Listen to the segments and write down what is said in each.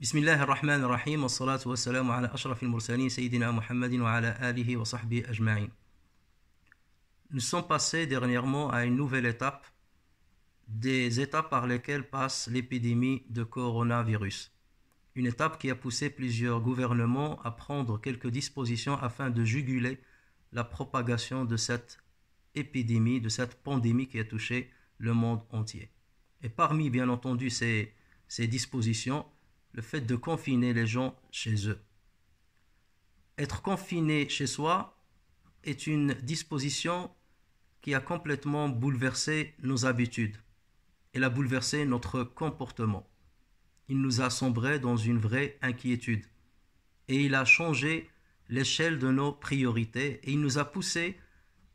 Sayyidina wa ala alihi wa ajma'in Nous sommes passés dernièrement à une nouvelle étape des étapes par lesquelles passe l'épidémie de coronavirus. Une étape qui a poussé plusieurs gouvernements à prendre quelques dispositions afin de juguler la propagation de cette épidémie, de cette pandémie qui a touché le monde entier. Et parmi, bien entendu, ces, ces dispositions, le fait de confiner les gens chez eux. Être confiné chez soi est une disposition qui a complètement bouleversé nos habitudes. Elle a bouleversé notre comportement. Il nous a sombré dans une vraie inquiétude. Et il a changé l'échelle de nos priorités et il nous a poussé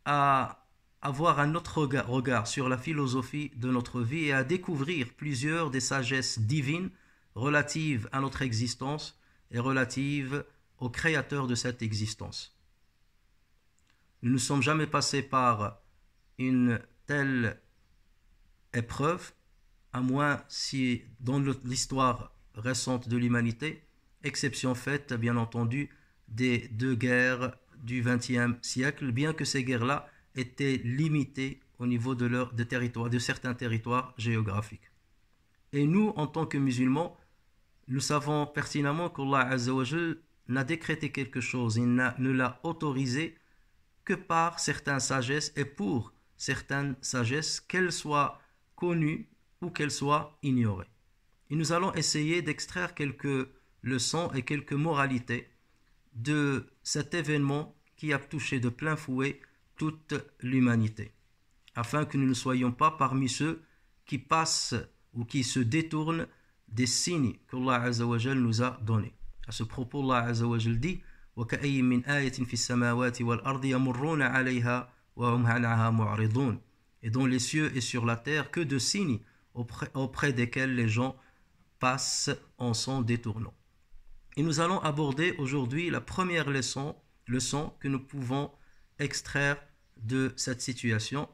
à avoir un autre regard sur la philosophie de notre vie et à découvrir plusieurs des sagesses divines relative à notre existence et relative au créateur de cette existence. Nous ne sommes jamais passés par une telle épreuve, à moins si dans l'histoire récente de l'humanité, exception faite bien entendu des deux guerres du XXe siècle, bien que ces guerres-là étaient limitées au niveau de, leur, de, de certains territoires géographiques. Et nous, en tant que musulmans, nous savons pertinemment qu'Allah Azzawajal n'a décrété quelque chose, il ne l'a autorisé que par certaines sagesses et pour certaines sagesses, qu'elles soient connues ou qu'elles soient ignorées. Et nous allons essayer d'extraire quelques leçons et quelques moralités de cet événement qui a touché de plein fouet toute l'humanité, afin que nous ne soyons pas parmi ceux qui passent ou qui se détournent des signes que Allah nous a donnés. À ce propos, Allah dit et dans les cieux et sur la terre que de signes auprès, auprès desquels les gens passent en s'en détournant. Et nous allons aborder aujourd'hui la première leçon, leçon que nous pouvons extraire de cette situation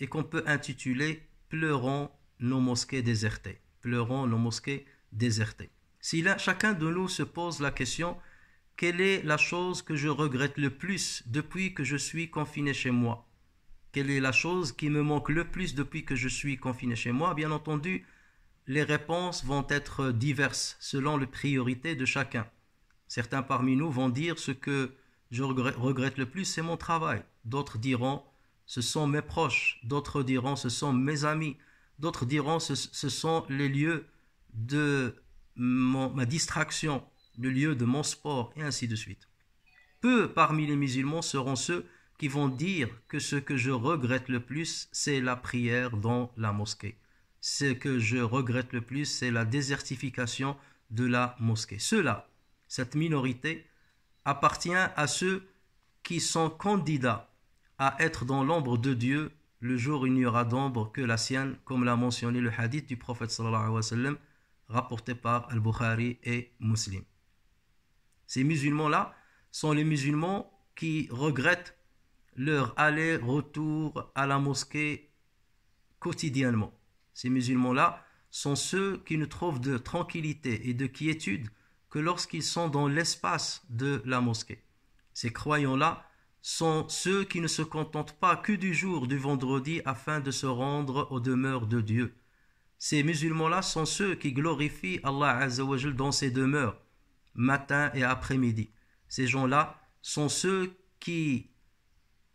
et qu'on peut intituler Pleurons nos mosquées désertées pleurant, nos mosquées désertées. Si chacun de nous se pose la question, quelle est la chose que je regrette le plus depuis que je suis confiné chez moi Quelle est la chose qui me manque le plus depuis que je suis confiné chez moi Bien entendu, les réponses vont être diverses selon les priorités de chacun. Certains parmi nous vont dire ce que je regrette le plus, c'est mon travail. D'autres diront ce sont mes proches. D'autres diront ce sont mes amis. D'autres diront ce, ce sont les lieux de ma distraction, le lieu de mon sport, et ainsi de suite. Peu parmi les musulmans seront ceux qui vont dire que ce que je regrette le plus, c'est la prière dans la mosquée. Ce que je regrette le plus, c'est la désertification de la mosquée. Cela, cette minorité, appartient à ceux qui sont candidats à être dans l'ombre de Dieu le jour il n'y aura d'ombre que la sienne, comme l'a mentionné le hadith du prophète sallallahu alayhi wa sallam, rapporté par Al-Bukhari et Muslim. Ces musulmans-là sont les musulmans qui regrettent leur aller-retour à la mosquée quotidiennement. Ces musulmans-là sont ceux qui ne trouvent de tranquillité et de quiétude que lorsqu'ils sont dans l'espace de la mosquée. Ces croyants-là sont ceux qui ne se contentent pas que du jour du vendredi afin de se rendre aux demeures de Dieu. Ces musulmans-là sont ceux qui glorifient Allah dans ses demeures, matin et après-midi. Ces gens-là sont ceux qui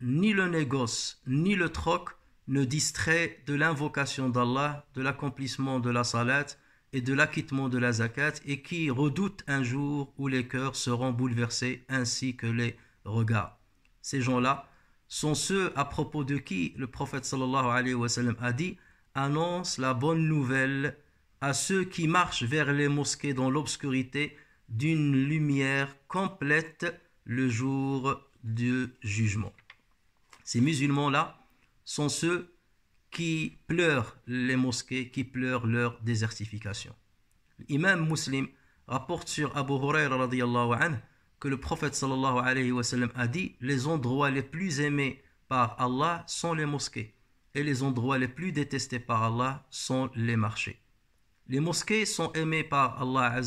ni le négoce, ni le troc ne distraient de l'invocation d'Allah, de l'accomplissement de la salat et de l'acquittement de la zakat, et qui redoutent un jour où les cœurs seront bouleversés ainsi que les regards ces gens-là, sont ceux à propos de qui le prophète sallallahu alayhi wa sallam a dit annonce la bonne nouvelle à ceux qui marchent vers les mosquées dans l'obscurité d'une lumière complète le jour du jugement. Ces musulmans-là sont ceux qui pleurent les mosquées, qui pleurent leur désertification. L'imam muslim rapporte sur Abu Huraira radiallahu anhu que le prophète alayhi wa sallam a dit les endroits les plus aimés par Allah sont les mosquées et les endroits les plus détestés par Allah sont les marchés. Les mosquées sont aimées par Allah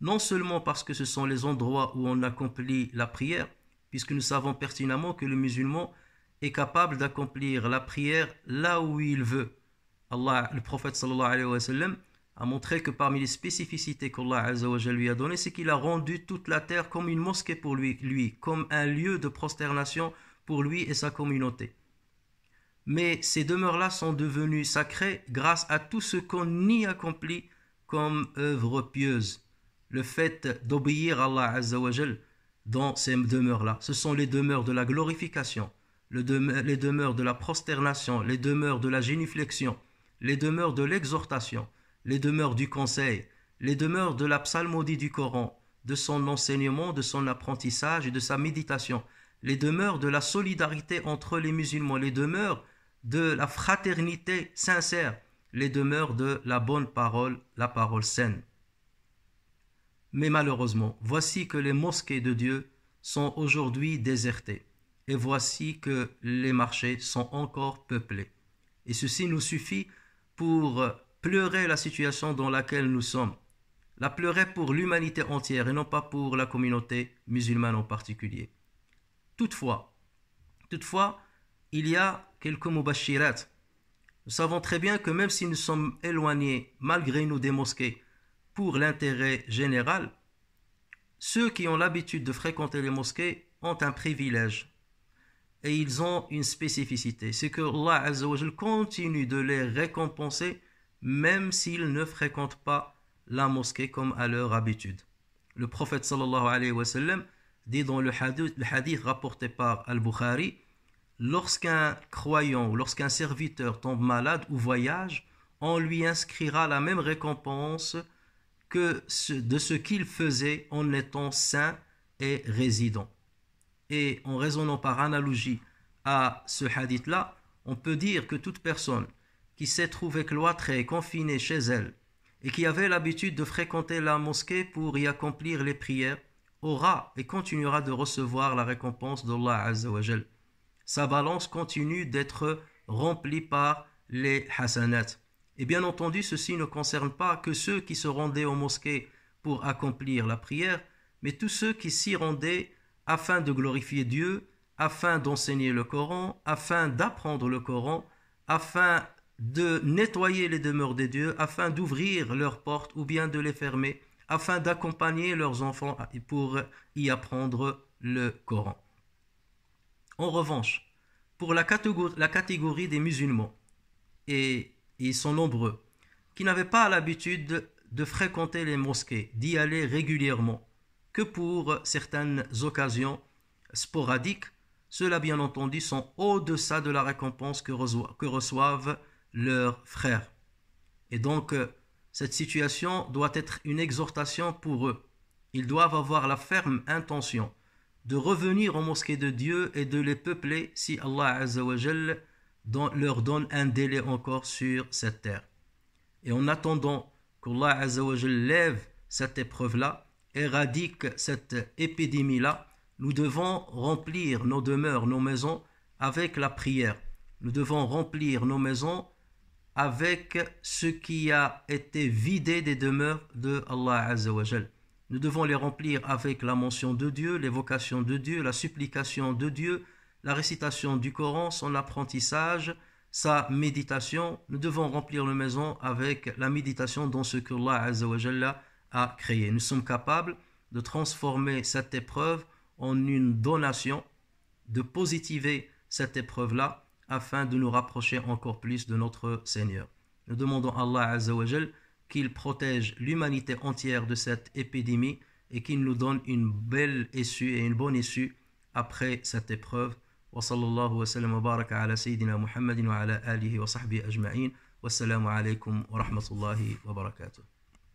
non seulement parce que ce sont les endroits où on accomplit la prière puisque nous savons pertinemment que le musulman est capable d'accomplir la prière là où il veut. Allah, le prophète sallallahu alayhi wa sallam, a montré que parmi les spécificités qu'Allah lui a données, c'est qu'il a rendu toute la terre comme une mosquée pour lui, comme un lieu de prosternation pour lui et sa communauté. Mais ces demeures-là sont devenues sacrées grâce à tout ce qu'on y accomplit comme œuvre pieuse. Le fait d'obéir à Allah dans ces demeures-là, ce sont les demeures de la glorification, les demeures de la prosternation, les demeures de la génuflexion, les demeures de l'exhortation, les demeures du conseil, les demeures de la psalmodie du Coran, de son enseignement, de son apprentissage et de sa méditation, les demeures de la solidarité entre les musulmans, les demeures de la fraternité sincère, les demeures de la bonne parole, la parole saine. Mais malheureusement, voici que les mosquées de Dieu sont aujourd'hui désertées, et voici que les marchés sont encore peuplés. Et ceci nous suffit pour pleurer la situation dans laquelle nous sommes, la pleurer pour l'humanité entière et non pas pour la communauté musulmane en particulier. Toutefois, toutefois, il y a quelques mubashirat. Nous savons très bien que même si nous sommes éloignés, malgré nous, des mosquées, pour l'intérêt général, ceux qui ont l'habitude de fréquenter les mosquées ont un privilège et ils ont une spécificité. C'est que Allah continue de les récompenser même s'ils ne fréquentent pas la mosquée comme à leur habitude. Le prophète alayhi wa sallam dit dans le hadith, rapporté par Al-Bukhari Lorsqu'un croyant ou lorsqu'un serviteur tombe malade ou voyage, on lui inscrira la même récompense que de ce qu'il faisait en étant saint et résident. Et en raisonnant par analogie à ce hadith-là, on peut dire que toute personne qui s'est trouvé cloîtrée et confinée chez elle, et qui avait l'habitude de fréquenter la mosquée pour y accomplir les prières, aura et continuera de recevoir la récompense d'Allah Azzawajal. Sa balance continue d'être remplie par les hasanat. Et bien entendu, ceci ne concerne pas que ceux qui se rendaient aux mosquées pour accomplir la prière, mais tous ceux qui s'y rendaient afin de glorifier Dieu, afin d'enseigner le Coran, afin d'apprendre le Coran, afin de nettoyer les demeures des dieux afin d'ouvrir leurs portes ou bien de les fermer, afin d'accompagner leurs enfants pour y apprendre le Coran. En revanche, pour la catégorie, des musulmans, et ils sont nombreux, qui n'avaient pas l'habitude de fréquenter les mosquées, d'y aller régulièrement, que pour certaines occasions sporadiques, cela bien entendu sont au-deçà de la récompense que reçoivent leurs frères. Et donc, euh, cette situation doit être une exhortation pour eux. Ils doivent avoir la ferme intention de revenir aux mosquées de Dieu et de les peupler si Allah Azzawajal leur donne un délai encore sur cette terre. Et en attendant qu'Allah Azzawajal lève cette épreuve-là, éradique cette épidémie-là, nous devons remplir nos demeures, nos maisons avec la prière. Nous devons remplir nos maisons avec ce qui a été vidé des demeures de Allah Azzawajal. Nous devons les remplir avec la mention de Dieu, l'évocation de Dieu, la supplication de Dieu, la récitation du Coran, son apprentissage, sa méditation. Nous devons remplir la maison avec la méditation dans ce que Allah Azzawajal a créé. Nous sommes capables de transformer cette épreuve en une donation, de positiver cette épreuve-là afin de nous rapprocher encore plus de notre Seigneur. Nous demandons à Allah Azzawajal qu'il protège l'humanité entière de cette épidémie et qu'il nous donne une belle issue et une bonne issue après cette épreuve. Wa sallallahu wa sallam baraka ala Sayyidina Muhammadin wa ala alihi wa sahbihi ajma'in. Wassalamu alaikum wa rahmatullahi wa barakatuh.